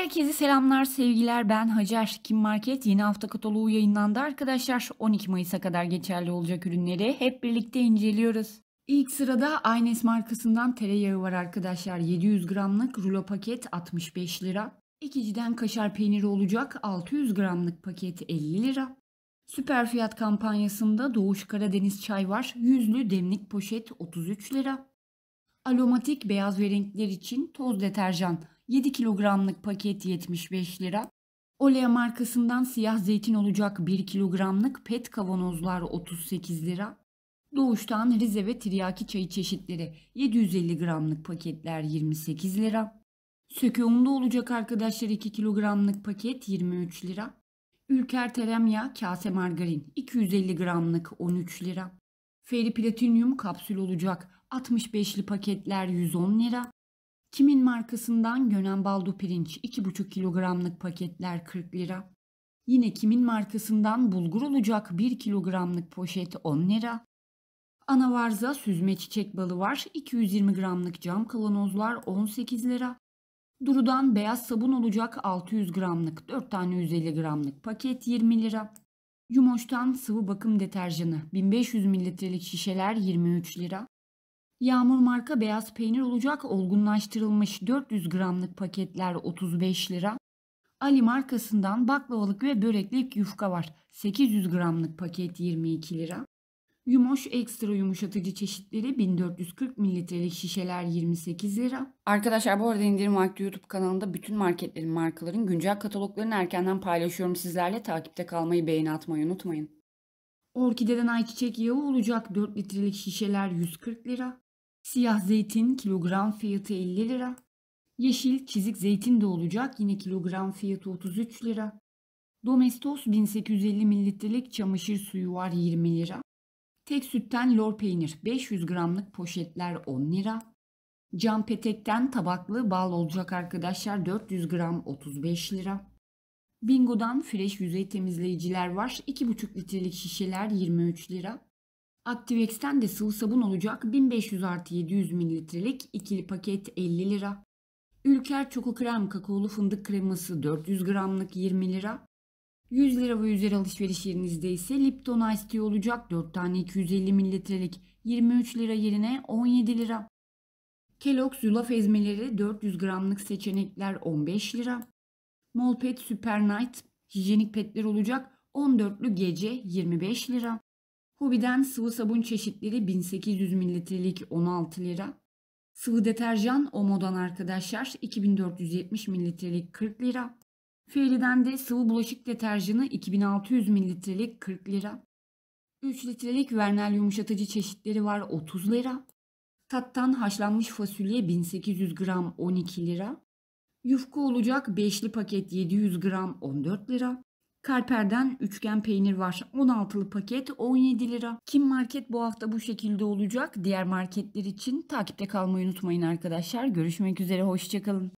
Herkese selamlar, sevgiler. Ben Hacer Kim Market. Yeni hafta kataloğu yayınlandı arkadaşlar. 12 Mayıs'a kadar geçerli olacak ürünleri hep birlikte inceliyoruz. İlk sırada Aynes markasından tereyağı var arkadaşlar. 700 gramlık rulo paket 65 lira. İkiciden kaşar peyniri olacak 600 gramlık paket 50 lira. Süper fiyat kampanyasında Doğuş Karadeniz çay var. Yüzlü demlik poşet 33 lira. Aromatik beyaz ve renkler için toz deterjan 7 kilogramlık paket 75 lira. Olea markasından siyah zeytin olacak 1 kilogramlık pet kavanozlar 38 lira. Doğuştan Rize ve Tiryaki çayı çeşitleri 750 gramlık paketler 28 lira. Söke unlu olacak arkadaşlar 2 kilogramlık paket 23 lira. Ülker tereyağı kase margarin 250 gramlık 13 lira. Feri platinyum kapsül olacak 65'li paketler 110 lira. Kimin markasından Gönen Baldo pirinç 2,5 kilogramlık paketler 40 lira. Yine kimin markasından bulgur olacak 1 kilogramlık poşet 10 lira. Anavarza süzme çiçek balı var 220 gramlık cam kavanozlar 18 lira. Durudan beyaz sabun olacak 600 gramlık 4 tane 150 gramlık paket 20 lira. Yumoş'tan sıvı bakım deterjanı 1500 mililitrelik şişeler 23 lira. Yağmur marka beyaz peynir olacak olgunlaştırılmış 400 gramlık paketler 35 lira. Ali markasından baklavalık ve böreklik yufka var 800 gramlık paket 22 lira. Yumoş ekstra yumuşatıcı çeşitleri 1440 mililitrelik şişeler 28 lira. Arkadaşlar bu arada indirim vakti YouTube kanalında bütün marketlerin markaların güncel kataloglarını erkenden paylaşıyorum sizlerle. Takipte kalmayı beğeni atmayı unutmayın. Orkide'den ayçiçek yağı olacak 4 litrelik şişeler 140 lira. Siyah zeytin kilogram fiyatı 50 lira. Yeşil çizik zeytin de olacak yine kilogram fiyatı 33 lira. Domestos 1850 mililitrelik çamaşır suyu var 20 lira. Tek sütten lor peynir 500 gramlık poşetler 10 lira. Cam petekten tabaklı bal olacak arkadaşlar 400 gram 35 lira. Bingo'dan fresh yüzey temizleyiciler var 2,5 litrelik şişeler 23 lira. Activex'ten de sıvı sabun olacak 1500 artı 700 mililitrelik ikili paket 50 lira. Ülker Çoko Krem Kakaolu Fındık Kreması 400 gramlık 20 lira. 100 lira ve üzeri alışveriş yerinizde ise Lipton Ice Tea olacak 4 tane 250 mililitrelik 23 lira yerine 17 lira. Kellogg's yulaf ezmeleri 400 gramlık seçenekler 15 lira. Molpet Super Night hijyenik petler olacak 14'lü gece 25 lira. Hobiden sıvı sabun çeşitleri 1800 mililitrelik 16 lira. Sıvı deterjan Omo'dan arkadaşlar 2470 mililitrelik 40 lira. Feri'den de sıvı bulaşık deterjanı 2600 mililitrelik 40 lira. 3 litrelik vernel yumuşatıcı çeşitleri var 30 lira. Tattan haşlanmış fasulye 1800 gram 12 lira. Yufka olacak beşli paket 700 gram 14 lira. Karper'den üçgen peynir var. 16'lı paket 17 lira. Kim Market bu hafta bu şekilde olacak. Diğer marketler için takipte kalmayı unutmayın arkadaşlar. Görüşmek üzere hoşçakalın.